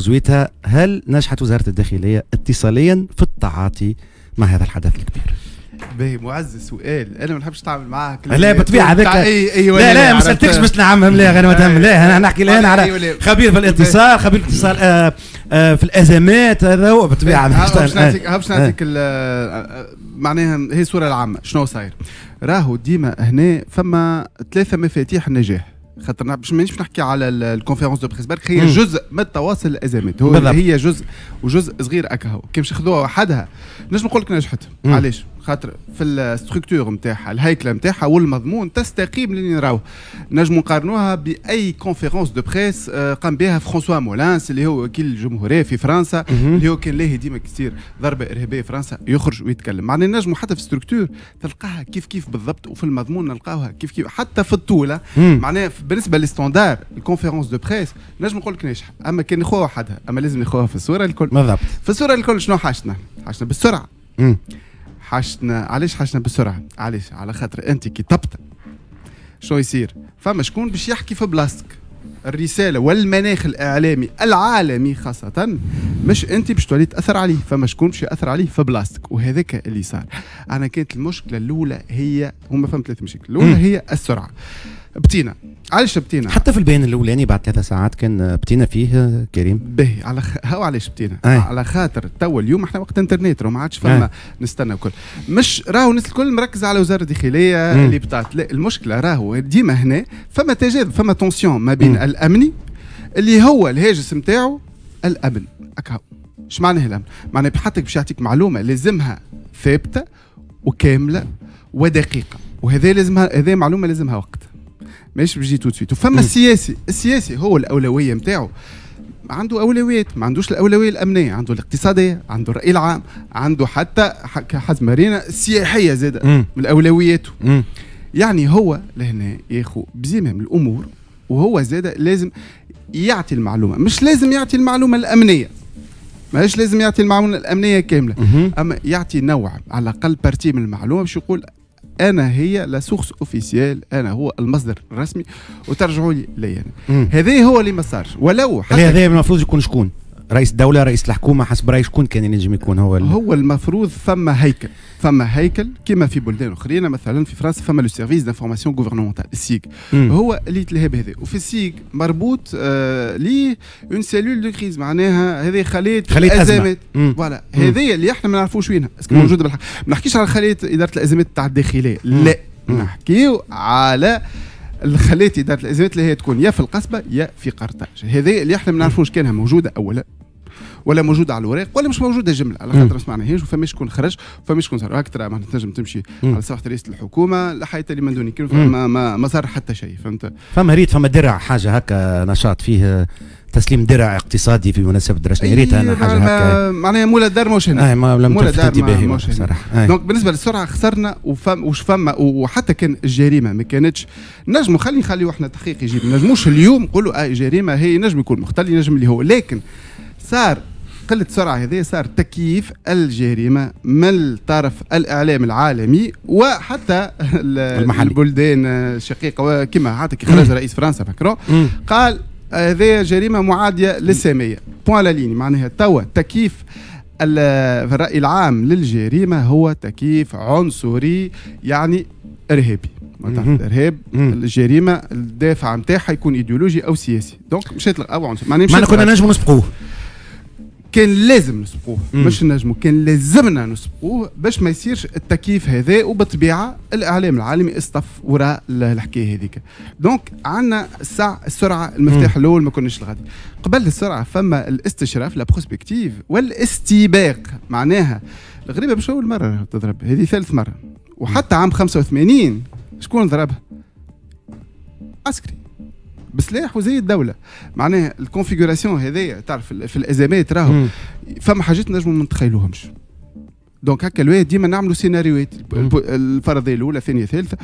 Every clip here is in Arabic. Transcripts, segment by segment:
وزويتها هل نجحت وزاره الداخليه اتصاليا في التعاطي مع هذا الحدث الكبير؟ باهي معز سؤال انا ما نحبش نتعامل معاه لا بالطبيعه هذاك لا لا ما سالتكش باش نعمم لا غير ما تهم لا انا نحكي لها انا على خبير في الاتصال خبير الاتصال آه، آه، في الازمات هذا هو بالطبيعه باش نعطيك باش آه. نعطيك معناها هي الصوره العامه شنو صاير راهو ديما هنا فما ثلاثه مفاتيح النجاح خاطر باش مانيش نحكي على الكونفيرونس دو بريس برك هي جزء من التواصل الازمات هو هي جزء وجزء صغير اكا هو كي مش ياخذوها وحدها نجم نقول لك نجحت علاش خاطر في الستركتور نتاعها الهيكله نتاعها والمضمون تستقيم اللي نراوه نجم نقارنوها باي كونفيرونس دو بريس قام بها فرانسوا مولانس اللي هو وكيل الجمهوريه في فرنسا اللي هو كان لاهي ديما كثير ضربه ارهابيه فرنسا يخرج ويتكلم معنا نجموا حتى في الستركتور تلقاها كيف كيف بالضبط وفي المضمون نلقاوها كيف كيف حتى في الطوله معناها بالنسبه للستاندار الكونفيرونس دو بريس نجم نقول لك ناجحه اما كان نخوها وحدها اما لازم نخوها في الصوره الكل بالضبط في الصوره الكل شنو حاجتنا حاجتنا بالسرعه حشنا علاش حشنا بسرعه علاش على خاطر انت كي تبطل شو يصير فما شكون باش يحكي في بلاصتك الرسالة والمناخ الإعلامي العالمي خاصة مش أنت باش تولي تأثر عليه فما شكون باش يأثر عليه في بلاصتك وهذاك اللي صار أنا كانت المشكلة الأولى هي هما فهم ثلاث مشاكل الأولى هي السرعة بتينا علاش بتينا حتى في البيان الاولاني يعني بعد ثلاثة ساعات كان بتينا فيه كريم باهي على خ... هو علاش بتينا أي. آه. على خاطر توا اليوم احنا وقت انترنت ما عادش فما آه. نستنى كل مش راهو الناس الكل مركز على وزاره الداخليه اللي بتاعت لا المشكله راهو ديما هنا فما تجاذب فما تونسيون ما بين م. الامني اللي هو الهاجس نتاعو الامن اكاو اش معناه الامن؟ معناه بحطك باش يعطيك معلومه لازمها ثابته وكامله ودقيقه وهذا لازمها هذه معلومه لازمها وقت ماهيش بيجي تو سويت وفما السياسي السياسي هو الاولويه نتاعو عنده اولويات ما عندوش الاولويه الامنيه عنده الاقتصاديه عنده الراي العام عنده حتى كحزم مارينا السياحيه زاد من اولوياته يعني هو لهنا ياخو بزمام الامور وهو زاد لازم يعطي المعلومه مش لازم يعطي المعلومه الامنيه ماهيش لازم يعطي المعلومه الامنيه كامله اما يعطي نوع على الاقل بارتي من المعلومه باش يقول انا هي لا سورس اوفيسيال انا هو المصدر الرسمي وترجعوا لي ليا هذا هو اللي ما صارش ولو حتى هذا المفروض يكون شكون رئيس دوله رئيس الحكومه حسب رأي شكون كان ينجم يكون هو اللي... هو المفروض فما هيكل فما هيكل كما في بلدان اخرين مثلا في فرنسا فما لو سيرفيس دانفورماسيون غوفرنمونتال السيك هو اللي يتلهب هذا وفي السيك مربوط آه ليه اون سيلول دو كريز معناها هذه خليت خليت ازمات فوالا هذه اللي احنا ما نعرفوش وينها اسكو موجوده بالحق ما نحكيش على خليه اداره الازمات تاع الداخليه لا نحكيو على الخليت اداره الازمات اللي هي تكون يا في القصبه يا في قرطاج هذه اللي احنا ما نعرفوش كانها موجوده اولا ولا موجوده على الوراق ولا مش موجوده جمله على خاطر ما سمعناهاش وفما شكون خرج فما شكون صار هكترا ما تنجم تمشي على صفحه رئيس الحكومه لحياة اللي من دوني ما, ما ما صار حتى شيء فهمت فما ريت فما درع حاجه هكا نشاط فيه تسليم درع اقتصادي في مناسبه دراسه ريتها انا إيه، حاجه هكا معناها مولا الدار موش هنا اي آه، ما لم مولا دار انتباهي صراحه آه. دونك بالنسبه للسرعه خسرنا وفم وش فما وحتى كان الجريمه ما كانتش نجموا خلي نخليو احنا تحقيق يجيب نجموش اليوم نقولوا اه جريمه هي نجم يكون مختل نجم اللي هو لكن صار قله السرعه هذه صار تكييف الجريمه من طرف الاعلام العالمي وحتى المحلي. البلدان الشقيقه كما حتى كي خرج رئيس فرنسا ماكرون قال هذه جريمه معاديه للساميه بوان لا ليني معناها توا تكييف الراي العام للجريمه هو تكييف عنصري يعني ارهابي الارهاب الجريمه الدافع نتاعها يكون ايديولوجي او سياسي دونك مشات او عنصر معناها معناها كنا نجمو نسبقوه كان لازم نسبقوه مش نجمو كان لازمنا نسبقوه باش ما يصيرش التكييف هذا وبالطبيعه الاعلام العالمي اصطف وراء الحكايه هذيك دونك عندنا الساعه السرعه المفتاح الاول ما كناش الغادي قبل السرعه فما الاستشراف لا بروسبكتيف والاستباق معناها الغريبه مش اول مره تضرب هذه ثالث مره وحتى عام 85 شكون ضربها عسكري بسلاح وزي الدوله معناها الكونفيغوراسيون هذايا تعرف في الازمات راهو فما حاجات نجموا ما نتخيلوهمش دونك هكا الواحد ديما نعملوا سيناريوهات الفرضيه الاولى الثانيه الثالثه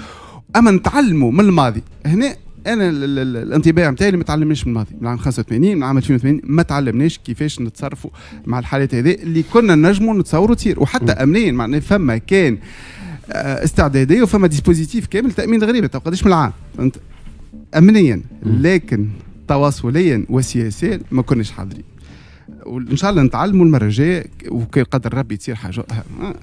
اما نتعلموا من الماضي هنا انا الانطباع نتاعي اللي ما تعلمناش من الماضي من عام 85 من عام 2008 ما تعلمناش كيفاش نتصرفوا مع الحالات هذه اللي كنا نجموا نتصوروا تصير وحتى امنيا معناها فما كان آه، استعداديه وفما ديسبوزيتيف كامل تامين غريبه قداش من العام فهمت امنيا لكن تواصليا وسياسيا ما كناش حاضرين وان شاء الله نتعلموا المره الجايه وكي قدر ربي تصير حاجه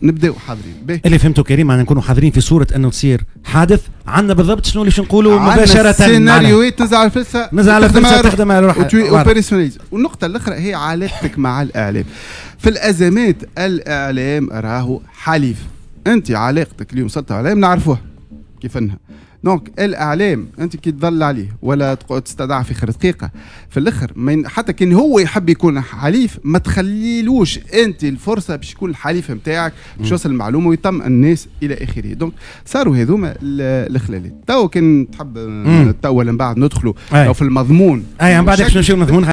نبداو حاضرين باهي اللي فهمته كريم معناها نكونوا حاضرين في صوره انه تصير حادث عندنا بالضبط شنو اللي باش نقولوا مباشره سيناريوهات نزع الفلسه نزع الفلسه تخدم على روحك والنقطه الاخرى هي علاقتك مع الاعلام في الازمات الاعلام راهو حليف انت علاقتك اليوم صرت الاعلام نعرفوها كيفنها دونك الاعلام انت كي تظل عليه ولا تستدعى في اخر دقيقه في الاخر حتى كان هو يحب يكون حليف ما تخليلوش انت الفرصه باش يكون الحليف نتاعك باش يوصل المعلومه ويطمئن الناس الى اخره دونك صاروا هذوما الخلالات تو كان تحب تو من بعد ندخلوا في المضمون اي من بعد باش نمشيو المضمون